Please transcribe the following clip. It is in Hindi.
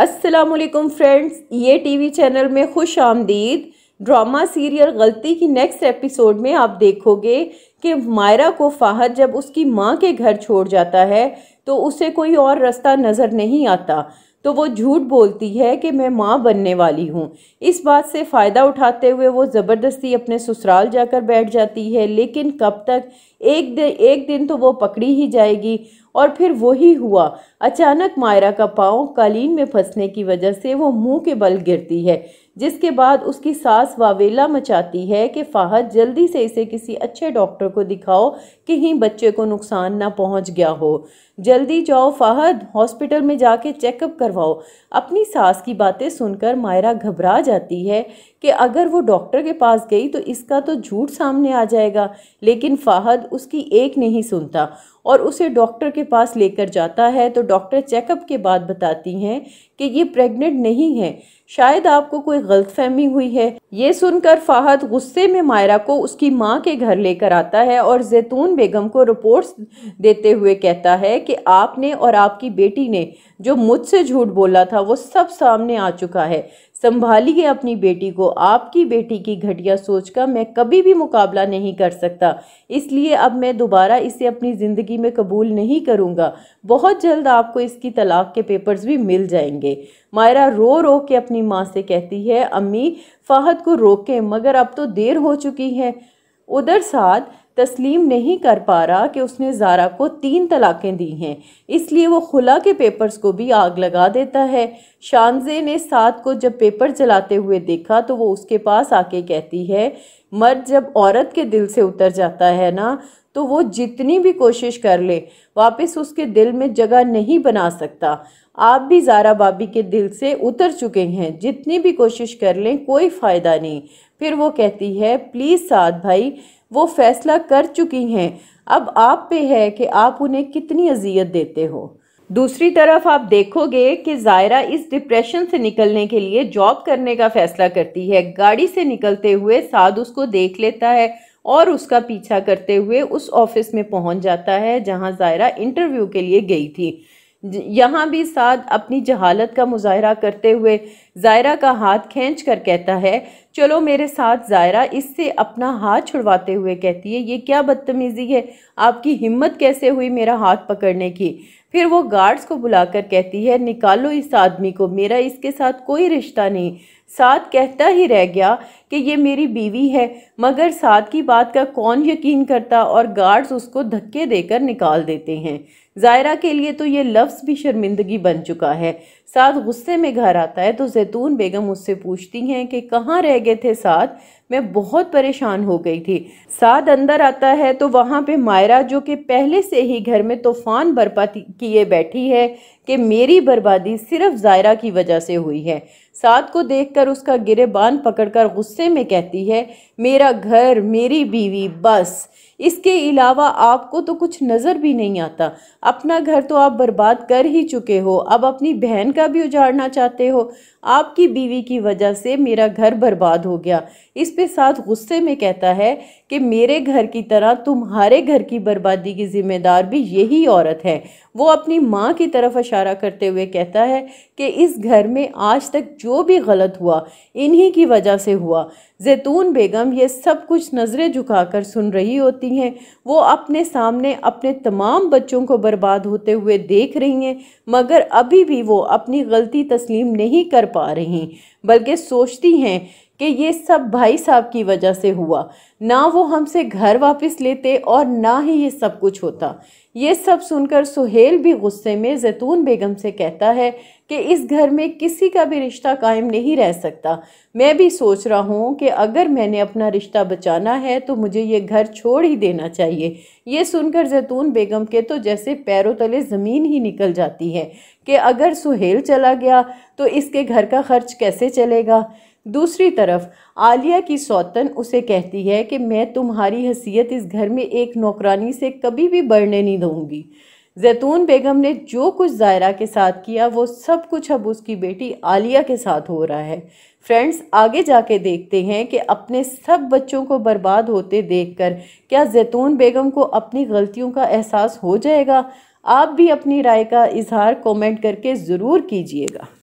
असलम फ्रेंड्स ये टीवी चैनल में खुश आमदीद ड्रामा सीरियल गलती की नेक्स्ट एपिसोड में आप देखोगे कि मायरा को फाहद जब उसकी माँ के घर छोड़ जाता है तो उसे कोई और रास्ता नज़र नहीं आता तो वो झूठ बोलती है कि मैं माँ बनने वाली हूँ इस बात से फ़ायदा उठाते हुए वो ज़बरदस्ती अपने ससुराल जाकर बैठ जाती है लेकिन कब तक एक दिन एक दिन तो वो पकड़ी ही जाएगी और फिर वही हुआ अचानक मायरा का पाँव कालीन में फंसने की वजह से वो मुंह के बल गिरती है जिसके बाद उसकी सास वावेला मचाती है कि फाहद जल्दी से इसे किसी अच्छे डॉक्टर को दिखाओ कहीं बच्चे को नुकसान ना पहुंच गया हो जल्दी जाओ फाहद हॉस्पिटल में जाके चेकअप करवाओ अपनी सास की बातें सुनकर मायरा घबरा जाती है कि अगर वो डॉक्टर के पास गई तो इसका तो झूठ सामने आ जाएगा लेकिन फाहद उसकी एक नहीं सुनता और उसे डॉक्टर के पास लेकर जाता है तो डॉक्टर चेकअप के बाद बताती हैं कि ये प्रेग्नेंट नहीं है शायद आपको कोई गलतफहमी हुई है ये सुनकर फ़ाहद गुस्से में मायरा को उसकी माँ के घर लेकर आता है और जैतून बेगम को रिपोर्ट्स देते हुए कहता है कि आपने और आपकी बेटी ने जो मुझसे झूठ बोला था वो सब सामने आ चुका है संभालिए अपनी बेटी को आपकी बेटी की घटिया सोच का मैं कभी भी मुकाबला नहीं कर सकता इसलिए अब मैं दोबारा इसे अपनी ज़िंदगी ज़िंदगी में कबूल नहीं करूँगा बहुत जल्द आपको इसकी तलाक के पेपर्स भी मिल जाएंगे मायरा रो रो के अपनी माँ से कहती है अम्मी फ़ाहद को रोकें मगर अब तो देर हो चुकी है उधर साथ तस्लीम नहीं कर पा रहा कि उसने जारा को तीन तलाक़ें दी हैं इसलिए वो खुला के पेपर्स को भी आग लगा देता है शानजे ने साथ को जब पेपर जलाते हुए देखा तो वो उसके पास आके कहती है मर्द जब औरत के दिल से उतर जाता है ना तो वो जितनी भी कोशिश कर ले वापस उसके दिल में जगह नहीं बना सकता आप भी जारा बाबी के दिल से उतर चुके हैं जितनी भी कोशिश कर लें कोई फ़ायदा नहीं फिर वो कहती है प्लीज़ साथ भाई वो फैसला कर चुकी हैं अब आप पे है कि आप उन्हें कितनी अजियत देते हो दूसरी तरफ आप देखोगे कि जायरा इस डिप्रेशन से निकलने के लिए जॉब करने का फैसला करती है गाड़ी से निकलते हुए साध उसको देख लेता है और उसका पीछा करते हुए उस ऑफिस में पहुंच जाता है जहां जायरा इंटरव्यू के लिए गई थी यहाँ भी साध अपनी जहालत का मुजाहरा करते हुए जायरा का हाथ खींच कर कहता है चलो मेरे साथ ज़ायरा इससे अपना हाथ छुड़वाते हुए कहती है ये क्या बदतमीज़ी है आपकी हिम्मत कैसे हुई मेरा हाथ पकड़ने की फिर वो गार्ड्स को बुलाकर कहती है निकालो इस आदमी को मेरा इसके साथ कोई रिश्ता नहीं साथ कहता ही रह गया कि ये मेरी बीवी है मगर साथ की बात का कौन यकीन करता और गार्ड्स उसको धक्के देकर निकाल देते हैं जायरा के लिए तो ये लफ्ज़ भी शर्मिंदगी बन चुका है साथ गुस्से में घर आता है तो जैतून बेगम उससे पूछती हैं कि कहाँ रह लगे थे साथ मैं बहुत परेशान हो गई थी साद अंदर आता है तो वहाँ पे मायरा जो कि पहले से ही घर में तूफान बर्पा किए बैठी है कि मेरी बर्बादी सिर्फ जायरा की वजह से हुई है साद को देखकर उसका गिरेबान पकड़कर गुस्से में कहती है मेरा घर मेरी बीवी बस इसके अलावा आपको तो कुछ नज़र भी नहीं आता अपना घर तो आप बर्बाद कर ही चुके हो अब अपनी बहन का भी उजाड़ना चाहते हो आपकी बीवी की वजह से मेरा घर बर्बाद हो गया इस इसके साथ गुस्से में कहता है कि मेरे घर की तरह तुम्हारे घर की बर्बादी की जिम्मेदार भी यही औरत है वो अपनी माँ की तरफ इशारा करते हुए कहता है कि इस घर में आज तक जो भी गलत हुआ इन्हीं की वजह से हुआ जैतून बेगम ये सब कुछ नज़रें झुकाकर सुन रही होती हैं वो अपने सामने अपने तमाम बच्चों को बर्बाद होते हुए देख रही हैं मगर अभी भी वो अपनी गलती तस्लीम नहीं कर पा रही बल्कि सोचती हैं कि ये सब भाई साहब की वजह से हुआ ना वो हमसे घर वापस लेते और ना ही ये सब कुछ होता ये सब सुनकर सुहेल भी गुस्से में जैतून बेगम से कहता है कि इस घर में किसी का भी रिश्ता कायम नहीं रह सकता मैं भी सोच रहा हूँ कि अगर मैंने अपना रिश्ता बचाना है तो मुझे ये घर छोड़ ही देना चाहिए ये सुनकर जैतून बेगम के तो जैसे पैरों तले ज़मीन ही निकल जाती है कि अगर सुहेल चला गया तो इसके घर का खर्च कैसे चलेगा दूसरी तरफ आलिया की सौतन उसे कहती है कि मैं तुम्हारी हसीयत इस घर में एक नौकरानी से कभी भी बढ़ने नहीं दूँगी जैतून बेगम ने जो कुछ जायरा के साथ किया वो सब कुछ अब उसकी बेटी आलिया के साथ हो रहा है फ्रेंड्स आगे जाके देखते हैं कि अपने सब बच्चों को बर्बाद होते देखकर क्या जैतून बेगम को अपनी गलतियों का एहसास हो जाएगा आप भी अपनी राय का इजहार कमेंट करके ज़रूर कीजिएगा